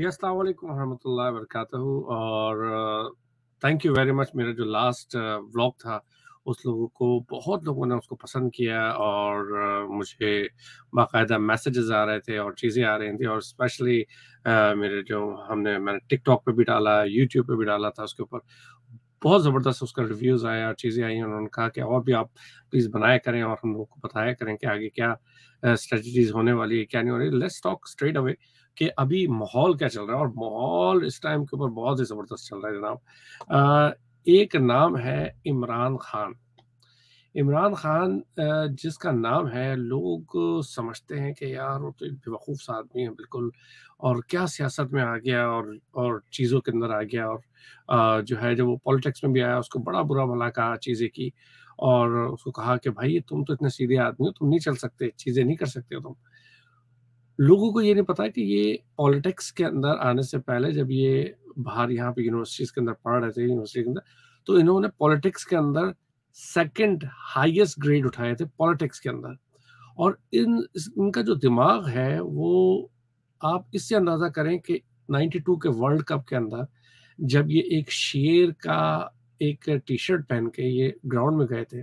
जी और thank you very much मेरा जो लास्ट व्लॉग था उस लोगों को बहुत लोगों ने उसको पसंद किया और मुझे बाकायदा मैसेजेस आ रहे थे और चीज़ें आ रही थी और स्पेशली मेरे जो हमने मैंने टिकटॉक पे भी डाला यूट्यूब पे भी डाला था उसके ऊपर बहुत ज़बरदस्त उसका रिव्यूज़ आया और चीज़ें आई उन्होंने कहा कि और भी आप प्लीज़ बनाया करें और हम लोग को बताया करें कि आगे क्या स्ट्रेटजीज होने वाली है क्या नहीं हो रही लेट्स टॉक स्ट्रेट अवे कि अभी माहौल क्या चल रहा है और माहौल इस टाइम के ऊपर बहुत ही ज़बरदस्त चल रहा है जनाब एक नाम है इमरान खान इमरान खान जिसका नाम है लोग समझते हैं कि यार वो तो एक बेवकूफ़ सा आदमी है बिल्कुल और क्या सियासत में आ गया और और चीज़ों के अंदर आ गया और जो है जब वो पॉलिटिक्स में भी आया उसको बड़ा बुरा भला कहा चीज़ें की और उसको कहा कि भाई तुम तो इतने सीधे आदमी हो तुम नहीं चल सकते चीज़ें नहीं कर सकते हो तुम लोगों को ये नहीं पता कि ये पॉलिटिक्स के अंदर आने से पहले जब ये बाहर यहाँ पे यूनिवर्सिटीज के अंदर पढ़ रहे थे यूनिवर्सिटी के अंदर तो इन्होंने पॉलिटिक्स के अंदर सेकंड हाईएस्ट ग्रेड उठाए थे पॉलिटिक्स के अंदर और इन इनका जो दिमाग है वो आप इससे अंदाज़ा करें कि 92 के वर्ल्ड कप के अंदर जब ये एक शेर का एक टी शर्ट पहन के ये ग्राउंड में गए थे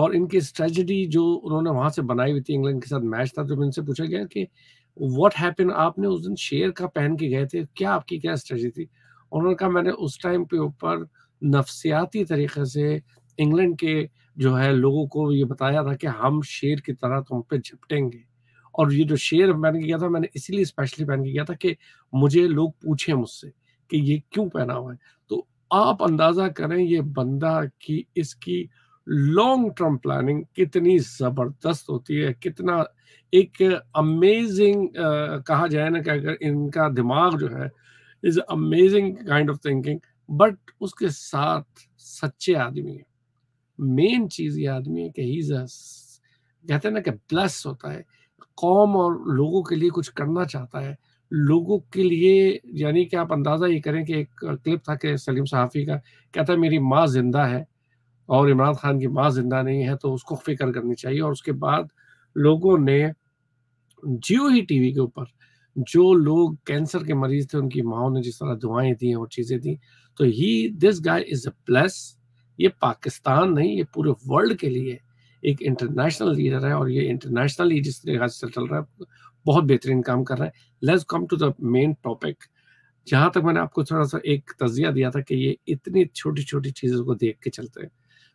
और इनकी स्ट्रेटजी जो उन्होंने वहां से बनाई हुई थी इंग्लैंड के साथ मैच था जब इनसे पूछा गया कि व्हाट हैपन आपने उस दिन शेयर का पहन के गए थे क्या आपकी क्या स्ट्रेटजी थी उन्होंने कहा मैंने उस टाइम के ऊपर नफसियाती तरीके से इंग्लैंड के जो है लोगों को ये बताया था कि हम शेर की तरह तुम पे झपटेंगे और ये जो शेर पहन के गया था मैंने इसीलिए स्पेशली पहन के गया था कि मुझे लोग पूछे मुझसे कि ये क्यों पहना हुआ है तो आप अंदाजा करें ये बंदा की इसकी लॉन्ग टर्म प्लानिंग कितनी जबरदस्त होती है कितना एक अमेजिंग uh, कहा जाए ना कि अगर इनका दिमाग जो है is amazing kind of thinking but उसके साथ सच्चे आदमी है मेन चीज ये आदमी है कि ही कहते हैं ना कि प्लस होता है कौम और लोगों के लिए कुछ करना चाहता है लोगों के लिए यानी कि आप अंदाज़ा ये करें कि एक क्लिप था कि सलीम सहाफ़ी का कहता है मेरी माँ जिंदा है और इमरान खान की माँ जिंदा नहीं है तो उसको फिक्र करनी चाहिए और उसके बाद लोगों ने जियो ही टीवी के ऊपर जो लोग कैंसर के मरीज थे उनकी माओ ने जिस तरह दुआएं दी और चीजें दी तो ही this guy is a plus ये पाकिस्तान नहीं ये पूरे वर्ल्ड के लिए एक इंटरनेशनल लीडर है और ये इंटरनेशनली जिस तरह से चल रहा है बहुत बेहतरीन काम कर रहा है let's come to the main topic जहां तक मैंने आपको थोड़ा सा एक तजिया दिया था कि ये इतनी छोटी छोटी चीज़ों को देख के चलते हैं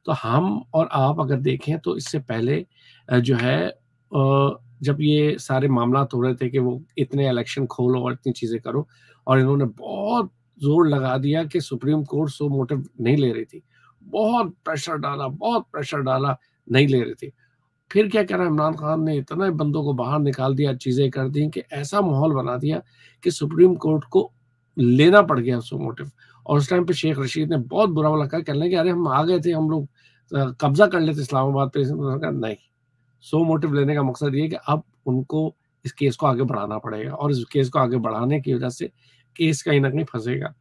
तो हम और आप अगर देखें तो इससे पहले जो है जब ये सारे मामला हो रहे थे कि वो इतने इलेक्शन खोलो और इतनी चीज़ें करो और इन्होंने बहुत जोर लगा दिया कि सुप्रीम कोर्ट सो मोटिव नहीं ले रही थी बहुत प्रेशर डाला बहुत प्रेशर डाला नहीं ले रही थी फिर क्या करा इमरान खान ने इतने बंदों को बाहर निकाल दिया चीज़ें कर दी कि ऐसा माहौल बना दिया कि सुप्रीम कोर्ट को लेना पड़ गया सो मोटिव और उस टाइम पे शेख रशीद ने बहुत बुरा वाला कहा कहने की अरे हम आ गए थे हम लोग कब्जा कर लेते इस्लामाबाद पे कहा नहीं सो मोटिव लेने का मकसद ये कि अब उनको इस केस को आगे बढ़ाना पड़ेगा और इस केस को आगे बढ़ाने की वजह से केस कहीं ना कहीं फंसेगा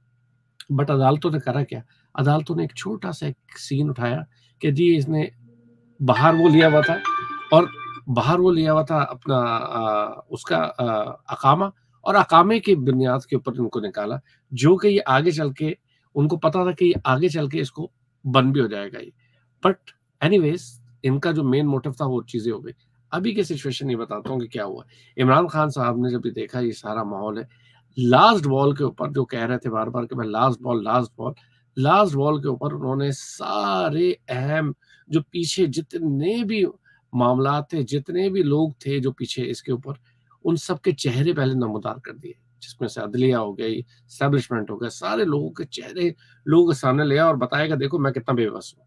बट अदालतों ने करा क्या अदालतों ने एक छोटा सा एक सीन उठाया कि जी इसने बाहर वो लिया हुआ था और बाहर वो लिया हुआ था अपना आ, उसका आ, अकामा और अकामे के बुनियाद के ऊपर इनको निकाला जो कि ये आगे चल के उनको पता था कि आगे चल के इसको बंद भी हो जाएगा ये बट एनीवेज इनका जो मेन मोटिव था वो चीज़ें हो गई अभी के सिचुएशन ये बताता हूँ कि क्या हुआ इमरान खान साहब ने जब भी देखा ये सारा माहौल है लास्ट बॉल के ऊपर जो कह रहे थे बार बार कि मैं last ball last ball last ball के ऊपर उन्होंने सारे अहम जो पीछे जितने भी मामला थे जितने भी लोग थे जो पीछे इसके ऊपर उन सबके चेहरे पहले नमोदार कर दिए जिसमें से अदलिया हो गई स्टैब्लिशमेंट हो गया सारे लोगों के चेहरे लोगों के सामने ले और बताएगा देखो मैं कितना बेबस हूँ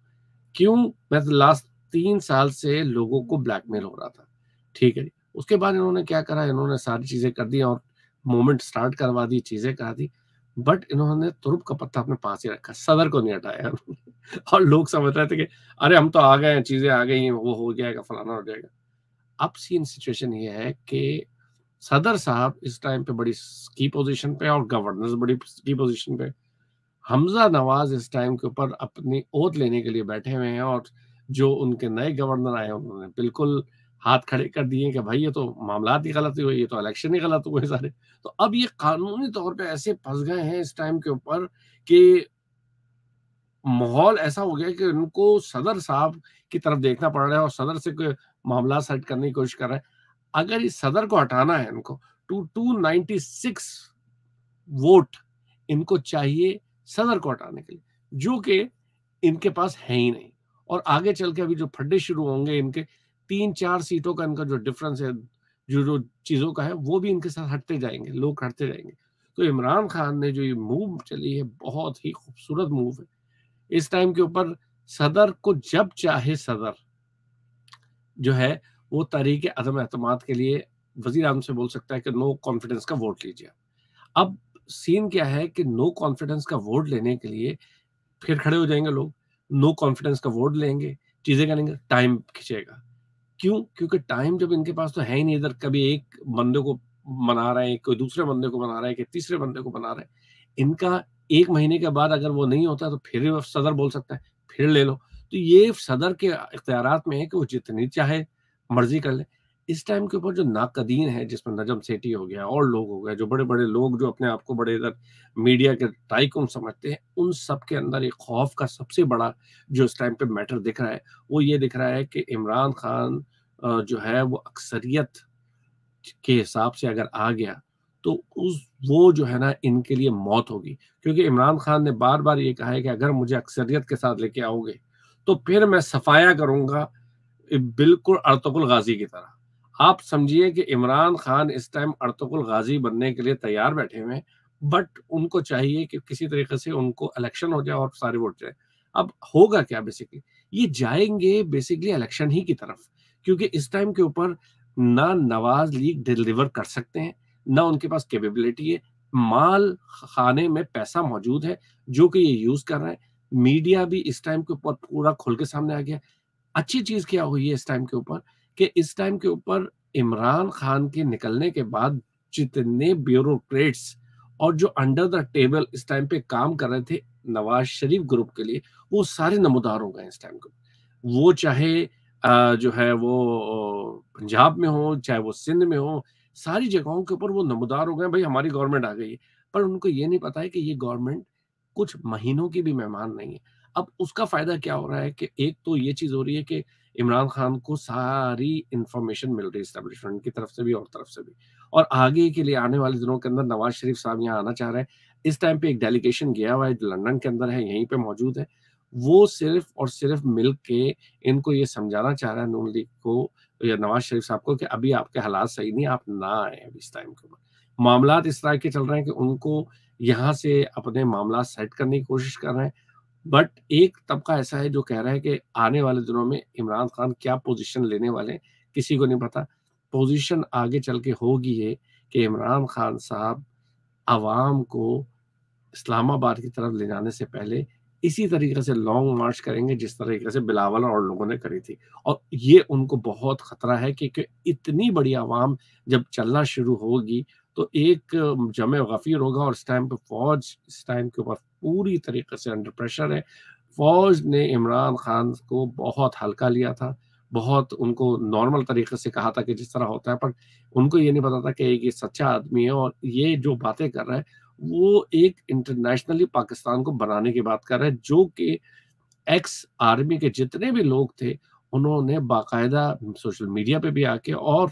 क्यों मैं तो लास्ट तीन साल से लोगों को ब्लैकमेल हो रहा था ठीक है उसके बाद इन्होंने क्या करा इन्होंने सारी चीजें कर दी और मोमेंट स्टार्ट करवा दी चीजें करा दी बट इन्होंने तुरुप का पत्ता अपने पास ही रखा सदर को नहीं हटाया और लोग समझ रहे थे कि अरे हम तो आ गए हैं चीजें आ गई हैं वो हो जाएगा फलाना हो जाएगा अब सीन सिचुएशन ये है कि सदर साहब इस टाइम पे बड़ी की पोजीशन पे और गवर्नर बड़ी की पोजीशन पे हमजा नवाज इस टाइम के ऊपर अपनी ओत लेने के लिए बैठे हुए हैं और जो उनके नए गवर्नर आए उन्होंने बिल्कुल हाथ खड़े कर दिए कि भाई ये तो मामला ही गलत हुए ये तो इलेक्शन ही गलत हुए सारे तो अब ये कानूनी तौर पे ऐसे फंस गए हैं इस टाइम के ऊपर कि माहौल ऐसा हो गया कि उनको सदर साहब की तरफ देखना पड़ रहा है और सदर से मामला सेट करने की कोशिश कर रहे हैं अगर इस सदर को हटाना है इनको two two ninety six vote इनको चाहिए सदर को हटाने के लिए जो कि इनके पास है ही नहीं और आगे चल के अभी जो फड्डे शुरू होंगे इनके तीन चार सीटों का इनका जो डिफरेंस है जो जो चीज़ों का है वो भी इनके साथ हटते जाएंगे लोग हटते जाएंगे तो इमरान खान ने जो ये मूव चली है बहुत ही खूबसूरत मूव है इस टाइम के ऊपर सदर को जब चाहे सदर जो है वो तहरीक अदम अहतमाद के लिए वजीर अजम से बोल सकता है कि नो कॉन्फिडेंस का वोट लीजिए अब सीन क्या है कि नो कॉन्फिडेंस का वोट लेने के लिए फिर खड़े हो जाएंगे लोग नो कॉन्फिडेंस का वोट लेंगे चीज़ें करेंगे टाइम खींचेगा क्यों क्योंकि टाइम जब इनके पास तो है ही नहीं इधर कभी एक बंदे को मना रहे हैं कोई दूसरे बंदे को बना रहे हैं कि तीसरे बंदे को बना रहे हैं इनका एक महीने के बाद अगर वो नहीं होता तो फिर सदर बोल सकता है फिर ले लो तो ये सदर के इख्तियार में है कि वो जितनी चाहे मर्जी कर ले इस टाइम के ऊपर जो नाकदीन है जिसमें नजम सेठी हो गया और लोग हो गए जो बड़े बड़े लोग जो अपने आप को बड़े इधर मीडिया के टाइकून समझते हैं उन सब के अंदर एक खौफ का सबसे बड़ा जो इस टाइम पे मैटर दिख रहा है वो ये दिख रहा है कि इमरान खान जो है वो अक्सरियत के हिसाब से अगर आ गया तो उस वो जो है ना इनके लिए मौत होगी क्योंकि इमरान खान ने बार बार ये कहा है कि अगर मुझे अक्सरियत के साथ लेके आओगे तो फिर मैं सफाया करूंगा बिल्कुल अरतकुल गाजी की तरह आप समझिए कि इमरान खान इस टाइम अर्तकुल गाजी बनने के लिए तैयार बैठे हुए हैं बट उनको चाहिए कि किसी तरीके से उनको इलेक्शन हो जाए और सारे वोट जाए अब होगा क्या बेसिकली ये जाएंगे बेसिकली इलेक्शन ही की तरफ क्योंकि इस टाइम के ऊपर ना नवाज लीग डिलीवर कर सकते हैं ना उनके पास कैपेबिलिटी है माल खाने में पैसा मौजूद है जो कि ये यूज कर रहे हैं मीडिया भी इस टाइम के ऊपर पूरा खुल के सामने आ गया अच्छी चीज क्या हुई है इस टाइम के ऊपर कि इस टाइम के ऊपर इमरान खान के निकलने के बाद जितने ब्यूरोक्रेट्स और जो अंडर द टेबल इस टाइम पे काम कर रहे थे नवाज शरीफ ग्रुप के लिए वो सारे नमोदार हो गए इस टाइम को वो चाहे जो है वो पंजाब में हो चाहे वो सिंध में हो सारी जगहों के ऊपर वो नमोदार हो गए भाई हमारी गवर्नमेंट आ गई है पर उनको ये नहीं पता है कि ये गवर्नमेंट कुछ महीनों की भी मेहमान नहीं है अब उसका फायदा क्या हो रहा है कि एक तो ये चीज हो रही है कि इमरान खान को सारी इंफॉर्मेशन मिल रही है की तरफ से भी और तरफ से भी और आगे के लिए आने वाले दिनों के अंदर नवाज शरीफ साहब यहाँ आना चाह रहे हैं इस टाइम पे एक डेलीगेशन गया हुआ है जो लंदन के अंदर है यहीं पे मौजूद है वो सिर्फ और सिर्फ मिल के इनको ये समझाना चाह रहा है नून लीग को या नवाज शरीफ साहब को कि अभी आपके हालात सही नहीं आप ना आए अभी इस टाइम के ऊपर मामला इस तरह के चल रहे हैं कि उनको यहाँ से अपने मामला सेट करने की कोशिश कर रहे हैं बट एक तबका ऐसा है जो कह रहा है कि आने वाले दिनों में इमरान खान क्या पोजीशन लेने वाले किसी को नहीं पता पोजीशन आगे चल के होगी है कि इमरान खान साहब आवाम को इस्लामाबाद की तरफ ले जाने से पहले इसी तरीके से लॉन्ग मार्च करेंगे जिस तरीके से बिलावल और लोगों ने करी थी और ये उनको बहुत खतरा है क्योंकि इतनी बड़ी आवाम जब चलना शुरू होगी तो एक जमे गफीर होगा और इस टाइम पे फौज इस टाइम के ऊपर पूरी तरीके से अंडर प्रेशर है फौज ने इमरान खान को बहुत हल्का लिया था बहुत उनको नॉर्मल तरीके से कहा था कि जिस तरह होता है पर उनको ये नहीं पता था कि ये सच्चा आदमी है और ये जो बातें कर रहा है वो एक इंटरनेशनली पाकिस्तान को बनाने की बात कर रहा है जो कि एक्स आर्मी के जितने भी लोग थे उन्होंने बाकायदा सोशल मीडिया पे भी आके और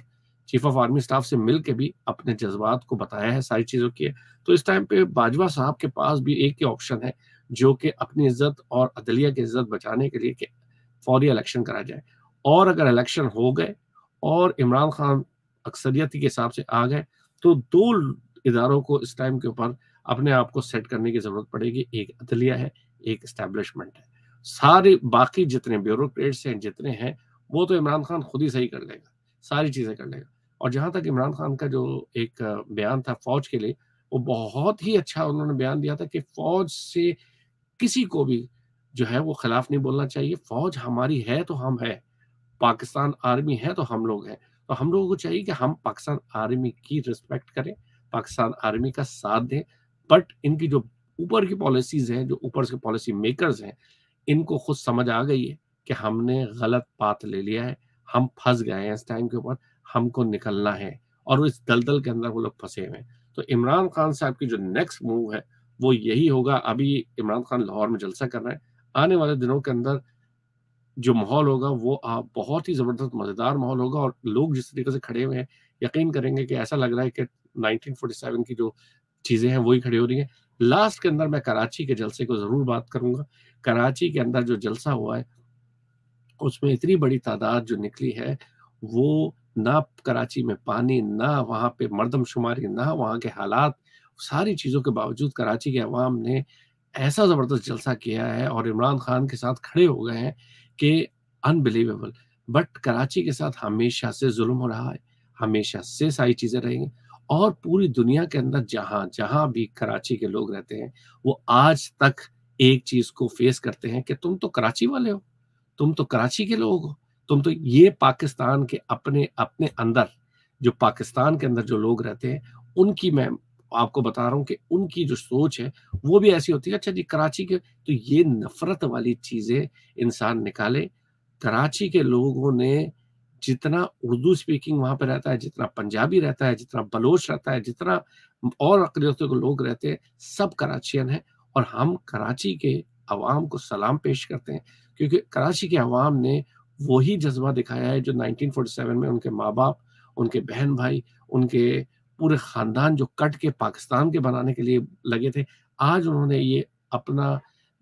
चीफ ऑफ आर्मी स्टाफ से मिल के भी अपने जज्बात को बताया है सारी चीज़ों की है तो इस टाइम पे बाजवा साहब के पास भी एक ही ऑप्शन है जो कि अपनी इज्जत और अदलिया की इज्जत बचाने के लिए फौरी इलेक्शन कराया जाए और अगर इलेक्शन हो गए और इमरान खान अक्सरियती के हिसाब से आ गए तो दो इदारों को इस टाइम के ऊपर अपने आप को सेट करने की जरूरत पड़ेगी एक अदलिया है एक स्टैब्लिशमेंट है सारे बाकी जितने ब्यूरोक्रेट्स हैं जितने हैं वो तो इमरान खान खुद ही सही कर लेगा सारी चीज़ें कर लेगा और जहां तक इमरान खान का जो एक बयान था फौज के लिए वो बहुत ही अच्छा उन्होंने बयान दिया था कि फौज से किसी को भी जो है वो खिलाफ नहीं बोलना चाहिए फौज हमारी है तो हम है पाकिस्तान आर्मी है तो हम लोग हैं तो हम लोगों को चाहिए कि हम पाकिस्तान आर्मी की रिस्पेक्ट करें पाकिस्तान आर्मी का साथ दें बट इनकी जो ऊपर की पॉलिसीज हैं जो ऊपर से पॉलिसी मेकर्स हैं इनको खुद समझ आ गई है कि हमने गलत पाथ ले लिया है हम फंस गए हैं इस टाइम के ऊपर हमको निकलना है और इस दलदल के अंदर वो लोग फंसे हुए हैं तो इमरान खान साहब की जो नेक्स्ट मूव है वो यही होगा अभी इमरान खान लाहौर में जलसा कर रहे हैं आने वाले दिनों के अंदर जो माहौल होगा वो आप बहुत ही ज़बरदस्त मज़ेदार माहौल होगा और लोग जिस तरीके से खड़े हुए हैं यकीन करेंगे कि ऐसा लग रहा है कि 1947 की जो चीज़ें हैं वही खड़ी हो रही हैं लास्ट के अंदर मैं कराची के जलसे को ज़रूर बात करूंगा कराची के अंदर जो जलसा हुआ है उसमें इतनी बड़ी तादाद जो निकली है वो ना कराची में पानी ना वहाँ पे मरदमशुमारी ना वहाँ के हालात सारी चीज़ों के बावजूद कराची के अवाम ने ऐसा ज़बरदस्त जलसा किया है और इमरान खान के साथ खड़े हो गए हैं कि अनबिलीवेबल बट कराची के साथ हमेशा से जुल्म हो रहा है हमेशा से सारी चीज़ें रहेंगी और पूरी दुनिया के अंदर जहाँ जहाँ भी कराची के लोग रहते हैं वो आज तक एक चीज़ को फेस करते हैं कि तुम तो कराची वाले हो तुम तो कराची के लोग हो तुम तो ये पाकिस्तान के अपने अपने अंदर जो पाकिस्तान के अंदर जो लोग रहते हैं उनकी मैं आपको बता रहा हूँ कि उनकी जो सोच है वो भी ऐसी होती है अच्छा जी कराची के तो ये नफरत वाली चीजें इंसान निकाले कराची के लोगों ने जितना उर्दू स्पीकिंग वहां पर रहता है जितना पंजाबी रहता है जितना बलोच रहता है जितना और अकलीतों के लोग रहते हैं सब कराचियन है और हम कराची के अवाम को सलाम पेश करते हैं क्योंकि कराची के अवाम ने वही जज्बा दिखाया है जो 1947 में उनके माँ बाप उनके बहन भाई उनके पूरे खानदान जो कट के पाकिस्तान के बनाने के लिए लगे थे आज उन्होंने ये अपना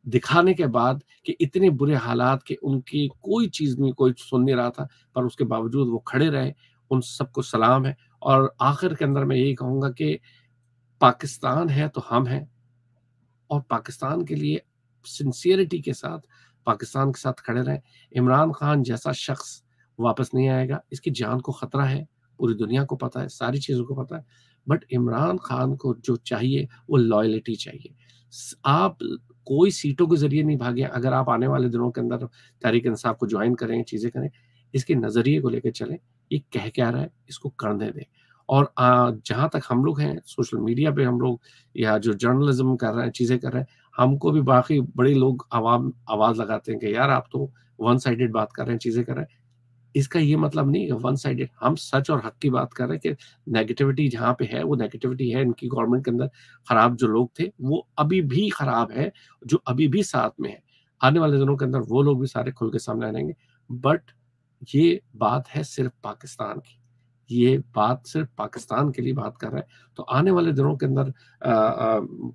दिखाने के बाद कि इतने बुरे हालात के उनकी कोई चीज़ नहीं कोई सुन नहीं रहा था पर उसके बावजूद वो खड़े रहे उन सबको सलाम है और आखिर के अंदर मैं यही कहूंगा कि पाकिस्तान है तो हम हैं और पाकिस्तान के लिए सिंसियरिटी के साथ पाकिस्तान के साथ खड़े रहें इमरान खान जैसा शख्स वापस नहीं आएगा इसकी जान को खतरा है पूरी दुनिया को पता है सारी चीज़ों को पता है बट इमरान खान को जो चाहिए वो लॉयलिटी चाहिए आप कोई सीटों के जरिए नहीं भागे अगर आप आने वाले दिनों के अंदर तहरीक इंसाफ को ज्वाइन करें चीज़ें करें इसके नज़रिए को लेकर चलें ये कह क्या रहा है इसको करने दें और जहां तक हम लोग हैं सोशल मीडिया पे हम लोग या जो जर्नलिज्म कर रहे हैं चीज़ें कर रहे हैं हमको भी बाकी बड़े लोग आवाम आवाज लगाते हैं कि यार आप तो वन साइडेड बात कर रहे हैं चीजें कर रहे हैं इसका ये मतलब नहीं है वन साइडेड हम सच और हक की बात कर रहे हैं कि नेगेटिविटी जहाँ पे है वो नेगेटिविटी है इनकी गवर्नमेंट के अंदर खराब जो लोग थे वो अभी भी खराब है जो अभी भी साथ में है आने वाले दिनों के अंदर वो लोग भी सारे खुल के सामने आएंगे बट ये बात है सिर्फ पाकिस्तान की ये बात सिर्फ पाकिस्तान के लिए बात कर रहा है तो आने वाले दिनों के अंदर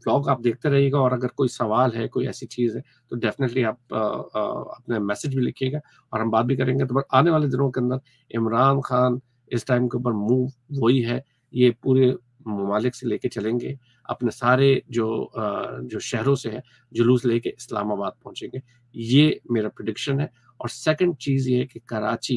ब्लॉग आप देखते रहिएगा और अगर कोई सवाल है कोई ऐसी चीज़ है तो डेफिनेटली आप अपने मैसेज भी लिखिएगा और हम बात भी करेंगे तो आने वाले दिनों के अंदर इमरान खान इस टाइम के ऊपर मूव वही है ये पूरे ममालिक से लेके चलेंगे अपने सारे जो जो शहरों से है जुलूस लेके इस्लामाबाद पहुंचेंगे ये मेरा प्रडिक्शन है और सेकंड चीज़ ये है कि कराची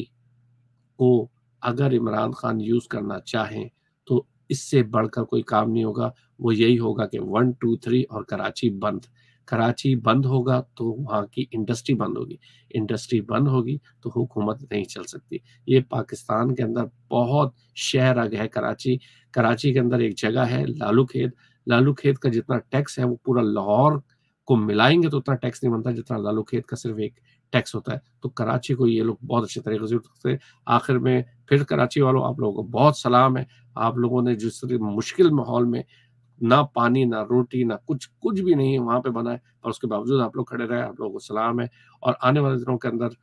को अगर इमरान खान यूज़ करना चाहें तो इससे बढ़कर कोई काम नहीं होगा वो यही होगा कि वन टू थ्री और कराची बंद कराची बंद होगा तो वहाँ की इंडस्ट्री बंद होगी इंडस्ट्री बंद होगी तो हुकूमत नहीं चल सकती ये पाकिस्तान के अंदर बहुत शहर अग है कराची कराची के अंदर एक जगह है लालू खेत लालू खेत का जितना टैक्स है वो पूरा लाहौर को मिलाएंगे तो उतना टैक्स नहीं बनता जितना लालू खेत का सिर्फ एक टैक्स होता है तो कराची को ये लोग बहुत अच्छे तरीके से उठ सकते हैं आखिर में फिर कराची वालों आप लोगों को बहुत सलाम है आप लोगों ने जिस मुश्किल माहौल में ना पानी ना रोटी ना कुछ कुछ भी नहीं वहाँ पे बना है और उसके बावजूद आप लोग खड़े रहे आप लोगों को सलाम है और आने वाले दिनों के अंदर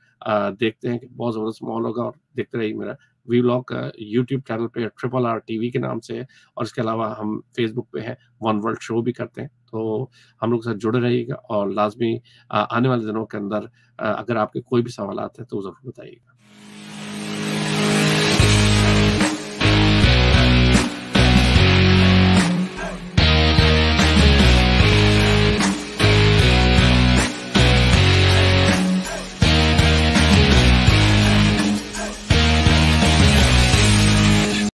देखते हैं कि बहुत ज़बरदस्त माहौल होगा और देखते रहिए मेरा वी ब्लॉग यूट्यूब चैनल पे ट्रिपल आर टीवी के नाम से है और इसके अलावा हम फेसबुक पे है वन वर्ल्ड शो भी करते हैं तो हम लोग साथ जुड़े रहिएगा और लाजमी आने वाले दिनों के अंदर अगर आपके कोई भी सवाल हैं तो ज़रूर बताइएगा